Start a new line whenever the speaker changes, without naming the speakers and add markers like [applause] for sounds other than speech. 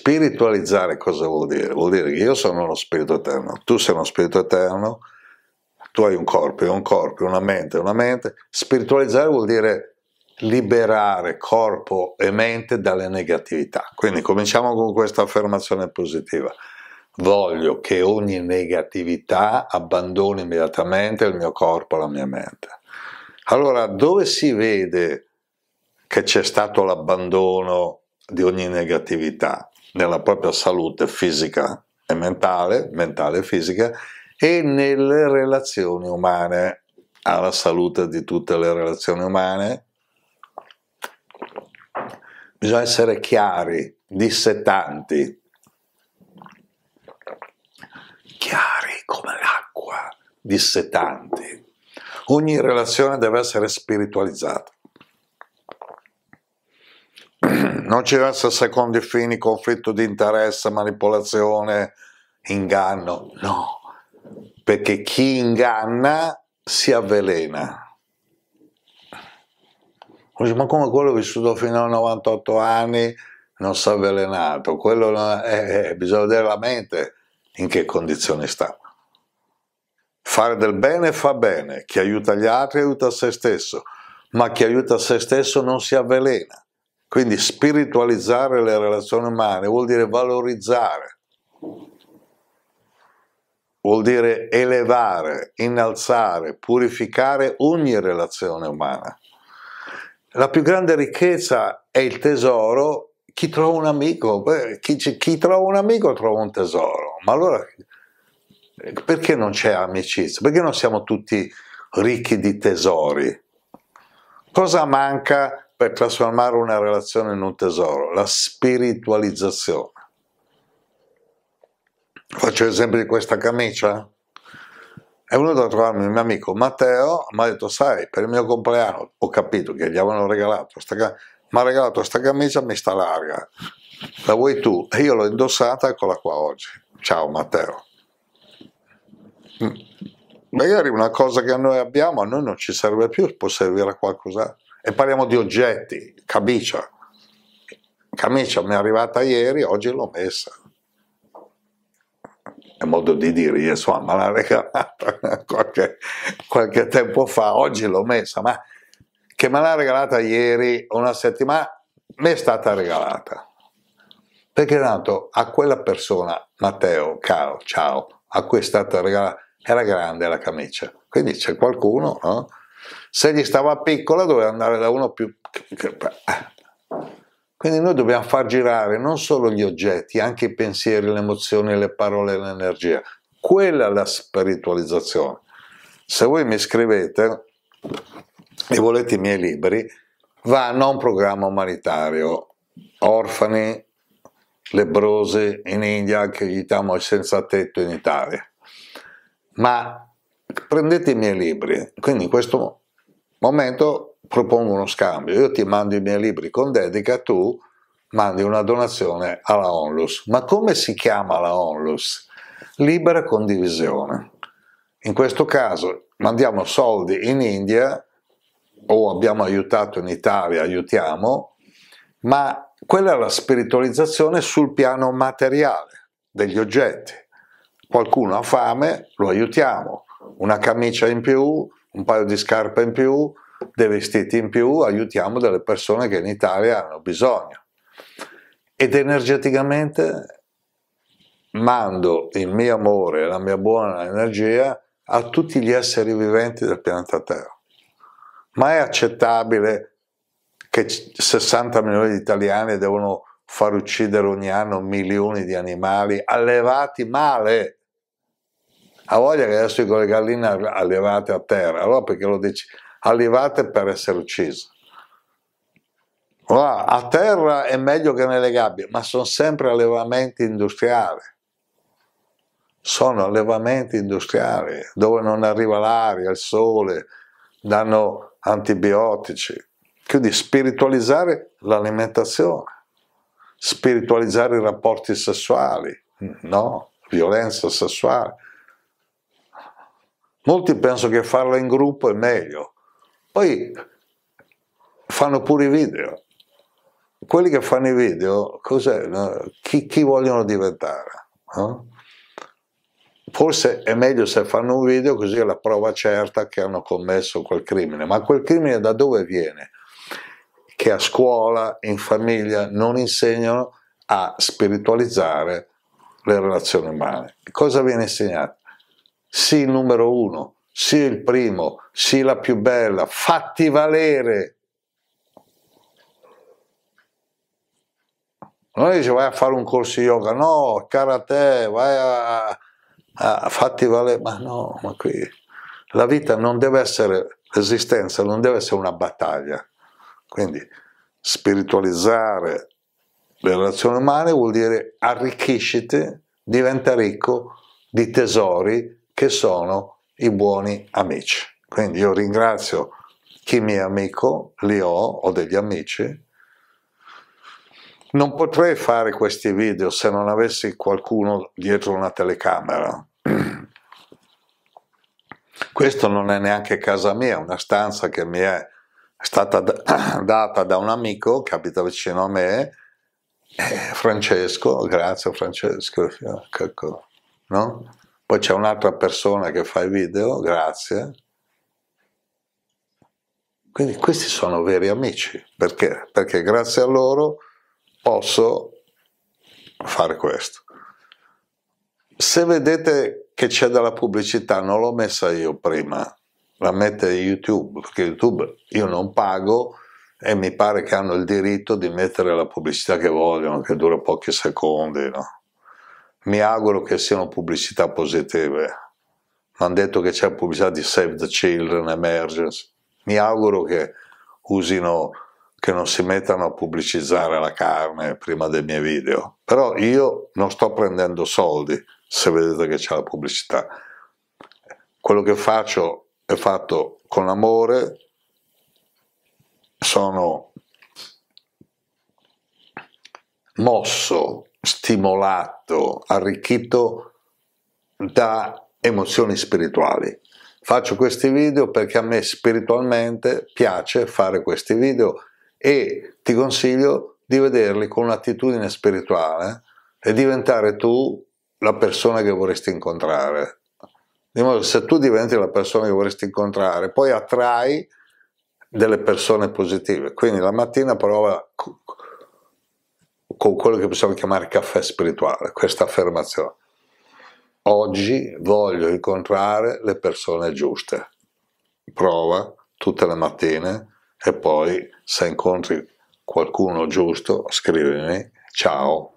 spiritualizzare cosa vuol dire? Vuol dire che io sono uno spirito eterno, tu sei uno spirito eterno, tu hai un corpo, io un corpo, una mente, una mente. Spiritualizzare vuol dire liberare corpo e mente dalle negatività. Quindi cominciamo con questa affermazione positiva. Voglio che ogni negatività abbandoni immediatamente il mio corpo, la mia mente. Allora, dove si vede che c'è stato l'abbandono di ogni negatività? nella propria salute fisica e mentale, mentale e fisica, e nelle relazioni umane, alla salute di tutte le relazioni umane. Bisogna essere chiari, dissetanti, chiari come l'acqua, dissetanti. Ogni relazione deve essere spiritualizzata. [clears throat] non ci deve essere secondi fini, conflitto di interesse, manipolazione, inganno, no, perché chi inganna si avvelena. Ma come quello vissuto fino a 98 anni non si è avvelenato, quello è, è, eh, eh, bisogna vedere la mente in che condizioni sta. Fare del bene fa bene, chi aiuta gli altri aiuta se stesso, ma chi aiuta se stesso non si avvelena. Quindi spiritualizzare le relazioni umane vuol dire valorizzare, vuol dire elevare, innalzare, purificare ogni relazione umana. La più grande ricchezza è il tesoro. Chi trova un amico, chi, chi trova un amico trova un tesoro. Ma allora perché non c'è amicizia? Perché non siamo tutti ricchi di tesori? Cosa manca per trasformare una relazione in un tesoro, la spiritualizzazione. Faccio l'esempio di questa camicia. È venuto a trovarmi un mio amico Matteo, mi ha detto, sai, per il mio compleanno, ho capito che gli avevano regalato, mi ha regalato questa camicia, mi sta larga, la vuoi tu? E io l'ho indossata, eccola qua oggi. Ciao Matteo. Mm. Magari una cosa che noi abbiamo a noi non ci serve più, può servire a qualcos'altro e parliamo di oggetti, camicia, camicia mi è arrivata ieri, oggi l'ho messa, è modo di dire, insomma, me l'ha regalata [laughs] qualche, qualche tempo fa, oggi l'ho messa, ma che me l'ha regalata ieri, una settimana, mi è stata regalata. Perché tanto a quella persona, Matteo, caro, ciao, a cui è stata regalata, era grande la camicia. Quindi c'è qualcuno, no? se gli stava piccola doveva andare da uno più... Quindi noi dobbiamo far girare non solo gli oggetti, anche i pensieri, le emozioni, le parole, l'energia. Quella è la spiritualizzazione. Se voi mi scrivete e volete i miei libri, vanno a un programma umanitario, orfani, lebrosi in India, che gli diamo senza tetto in Italia. Ma prendete i miei libri, quindi in questo momento propongo uno scambio, io ti mando i miei libri con dedica, tu mandi una donazione alla Onlus. Ma come si chiama la Onlus? Libera condivisione. In questo caso mandiamo soldi in India o abbiamo aiutato in Italia, aiutiamo, ma quella è la spiritualizzazione sul piano materiale degli oggetti. Qualcuno ha fame, lo aiutiamo una camicia in più, un paio di scarpe in più, dei vestiti in più, aiutiamo delle persone che in Italia hanno bisogno. Ed energeticamente mando il mio amore, e la mia buona energia a tutti gli esseri viventi del pianeta Terra. Ma è accettabile che 60 milioni di italiani devono far uccidere ogni anno milioni di animali allevati male? ha voglia che adesso con le galline allevate a terra, allora perché lo dici? Allevate per essere uccise. Allora, a terra è meglio che nelle gabbie, ma sono sempre allevamenti industriali. Sono allevamenti industriali dove non arriva l'aria, il sole, danno antibiotici. Quindi spiritualizzare l'alimentazione, spiritualizzare i rapporti sessuali, no, violenza sessuale Molti pensano che farla in gruppo è meglio, poi fanno pure i video. Quelli che fanno i video, no? chi, chi, vogliono diventare? No? Forse è meglio se fanno un video così è la prova certa che hanno commesso quel crimine, ma quel crimine da dove viene? Che a scuola, in famiglia, non insegnano a spiritualizzare le relazioni umane. Cosa viene insegnato? sì il numero uno, sì il primo, sì la più bella, fatti valere. Non dice vai a fare un corso di yoga, no, karate, vai a, a fatti valere, ma no, ma qui la vita non deve essere, l'esistenza non deve essere una battaglia. Quindi spiritualizzare le relazioni umane vuol dire arricchisciti, diventa ricco di tesori che sono i buoni amici. Quindi io ringrazio chi mi è amico, li ho, ho degli amici. Non potrei fare questi video se non avessi qualcuno dietro una telecamera. [clears throat] Questo non è neanche casa mia, è una stanza che mi è stata [clears throat] data da un amico che abita vicino a me, eh, Francesco, grazie Francesco, ecco, no? Poi c'è un'altra persona che fa i video, grazie. Quindi questi sono veri amici, perché? Perché grazie a loro posso fare questo. Se vedete che c'è della pubblicità, non l'ho messa io prima, la mette YouTube, perché YouTube io non pago e mi pare che hanno il diritto di mettere la pubblicità che vogliono, che dura pochi secondi, no? mi auguro che siano pubblicità positive. Mi hanno detto che c'è pubblicità di Save the Children, Emergence. Mi auguro che usino, che non si mettano a pubblicizzare la carne prima dei miei video. Però io non sto prendendo soldi se vedete che c'è la pubblicità. Quello che faccio è fatto con amore, sono mosso stimolato, arricchito da emozioni spirituali. Faccio questi video perché a me spiritualmente piace fare questi video e ti consiglio di vederli con un'attitudine spirituale e diventare tu la persona che vorresti incontrare. Di modo che se tu diventi la persona che vorresti incontrare, poi attrai delle persone positive. Quindi la mattina prova con quello che possiamo chiamare caffè spirituale, questa affermazione. Oggi voglio incontrare le persone giuste. Prova tutte le mattine e poi se incontri qualcuno giusto scrivimi ciao